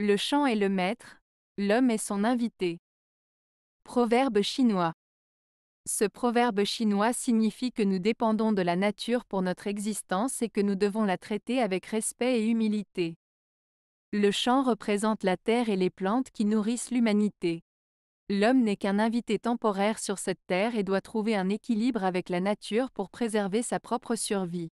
Le chant est le maître, l'homme est son invité. Proverbe chinois. Ce proverbe chinois signifie que nous dépendons de la nature pour notre existence et que nous devons la traiter avec respect et humilité. Le chant représente la terre et les plantes qui nourrissent l'humanité. L'homme n'est qu'un invité temporaire sur cette terre et doit trouver un équilibre avec la nature pour préserver sa propre survie.